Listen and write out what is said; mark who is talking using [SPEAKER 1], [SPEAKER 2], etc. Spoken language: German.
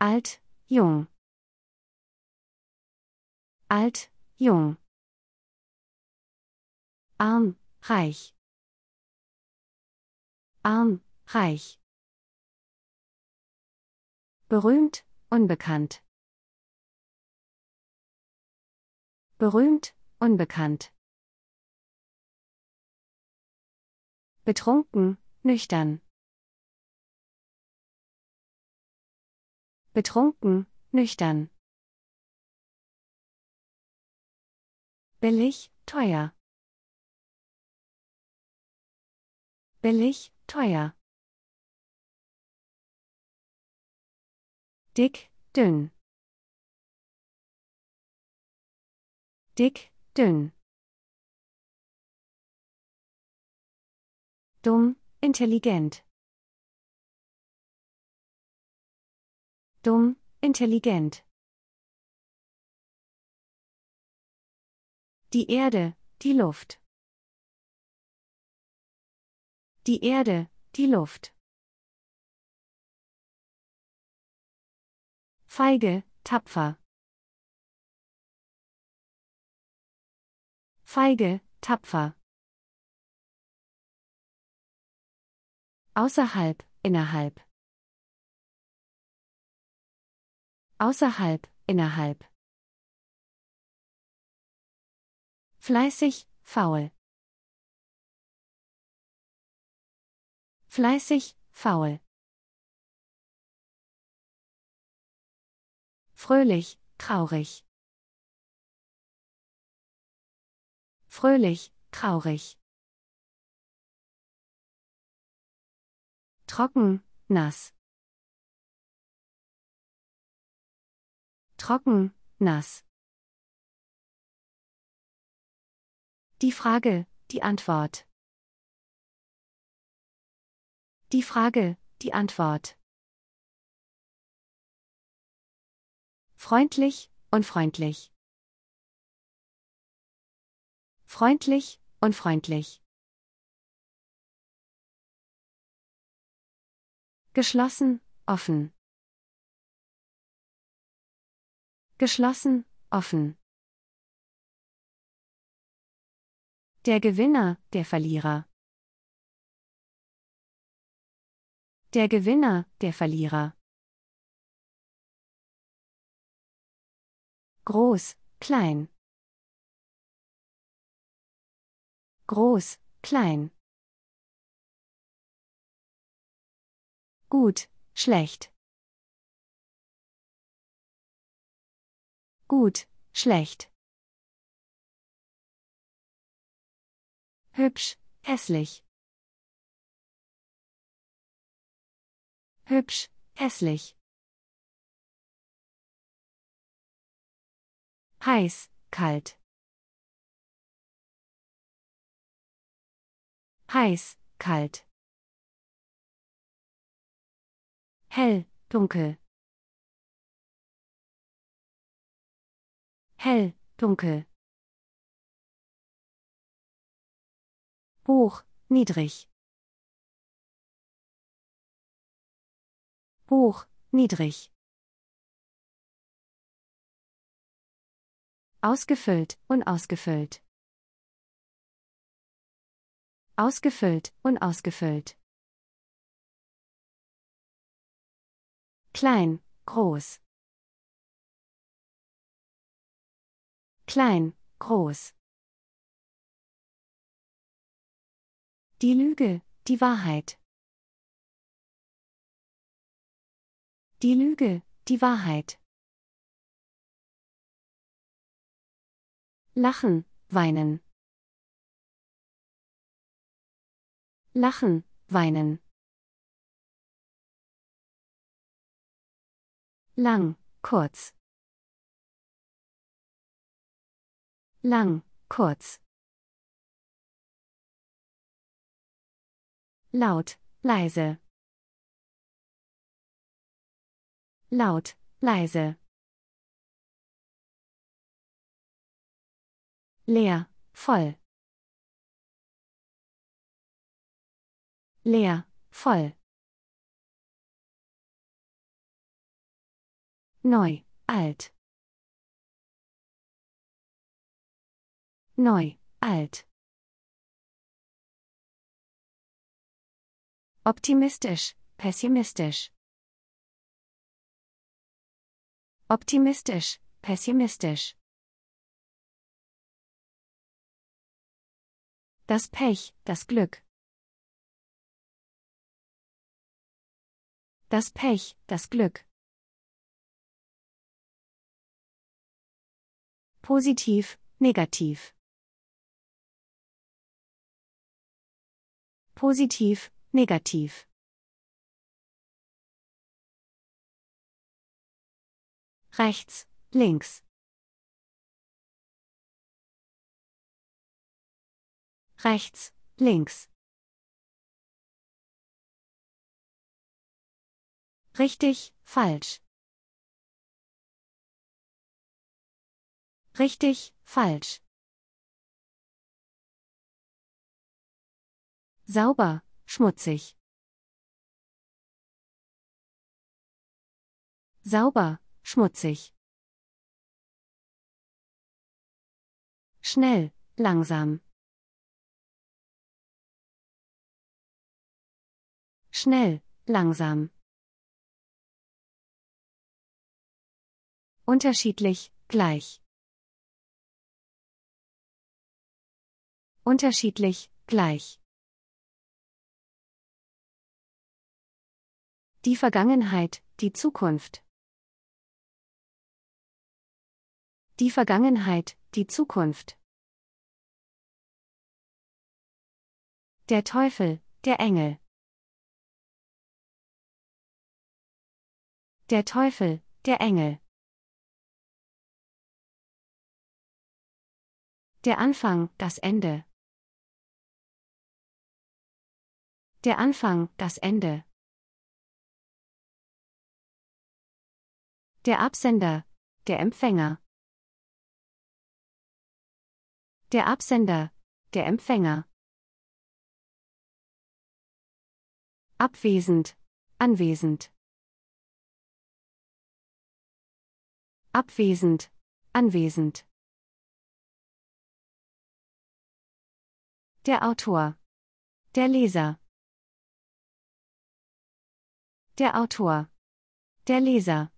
[SPEAKER 1] alt, jung. Alt, jung. Arm, reich. Arm, reich. Berühmt, unbekannt. Berühmt, unbekannt. Betrunken, nüchtern. betrunken, nüchtern. Billig, teuer. Billig, teuer. Dick, dünn. Dick, dünn. Dumm, intelligent. dumm, intelligent. Die Erde, die Luft. Die Erde, die Luft. Feige, tapfer. Feige, tapfer. Außerhalb, innerhalb. Außerhalb, innerhalb. Fleißig, faul. Fleißig, faul. Fröhlich, traurig. Fröhlich, traurig. Trocken, nass. trocken, nass. Die Frage, die Antwort. Die Frage, die Antwort. Freundlich, unfreundlich. Freundlich, unfreundlich. Geschlossen, offen. Geschlossen, offen. Der Gewinner, der Verlierer. Der Gewinner, der Verlierer. Groß, klein. Groß, klein. Gut, schlecht. Gut, schlecht. Hübsch, hässlich. Hübsch, hässlich. Heiß, kalt. Heiß, kalt. Hell, dunkel. hell, dunkel. Hoch, niedrig. Hoch, niedrig. Ausgefüllt, unausgefüllt. Ausgefüllt, unausgefüllt. Klein, groß. klein, groß. Die Lüge, die Wahrheit. Die Lüge, die Wahrheit. Lachen, weinen. Lachen, weinen. Lang, kurz. lang, kurz. Laut, leise. Laut, leise. Leer, voll. Leer, voll. Neu, alt. Neu, alt. Optimistisch, pessimistisch. Optimistisch, pessimistisch. Das Pech, das Glück. Das Pech, das Glück. Positiv, negativ. Positiv, negativ. Rechts, links. Rechts, links. Richtig, falsch. Richtig, falsch. Sauber, schmutzig. Sauber, schmutzig. Schnell, langsam. Schnell, langsam. Unterschiedlich, gleich. Unterschiedlich, gleich. die Vergangenheit, die Zukunft. Die Vergangenheit, die Zukunft. Der Teufel, der Engel. Der Teufel, der Engel. Der Anfang, das Ende. Der Anfang, das Ende. Der Absender, der Empfänger. Der Absender, der Empfänger. Abwesend, anwesend. Abwesend, anwesend. Der Autor. Der Leser. Der Autor. Der Leser.